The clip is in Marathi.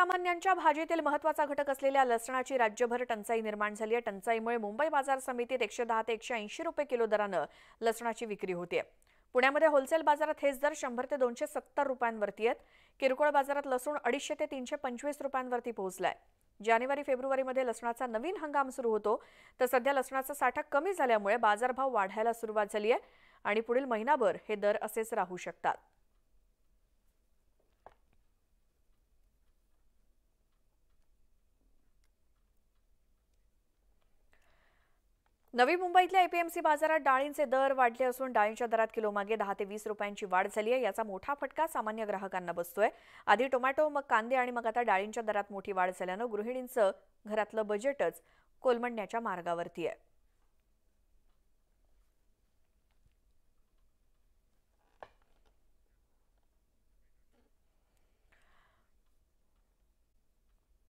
सर्वसामान्यांच्या भाजीतील महत्वाचा घटक असलेल्या लसणाची राज्यभर टंचाई निर्माण झाली आहे टंचाईमुळे मुंबई बाजार समितीत एकशे दहा ते एकशे ऐंशी रुपये किलो दरानं लसणाची विक्री होते पुण्यामध्ये होलसेल बाजारात हेच दर शंभर ते दोनशे सत्तर रुपयांवरती आहेत किरकोळ बाजारात लसूण अडीचशे ते तीनशे पंचवीस रुपयांवरती पोहोचलाय जानेवारी फेब्रुवारीमध्ये लसणाचा नवीन हंगाम सुरू होतो तर सध्या लसणाचा साठा कमी झाल्यामुळे बाजारभाव वाढायला सुरुवात झाली आहे आणि पुढील महिनाभर हे दर असेच राहू शकतात नवी मुंबईतल्या एपीएमसी बाजारात डाळींचे दर वाढले असून डाळींच्या दरात किलोमागे दहा ते वीस रुपयांची वाढ झाली आहे याचा मोठा फटका सामान्य ग्राहकांना बसतोय आधी टोमॅटो मग कांदे आणि मग आता डाळींच्या दरात मोठी वाढ झाल्यानं गृहिणींचं घरातलं बजेटच कोलमडण्याच्या मार्गावरती आहे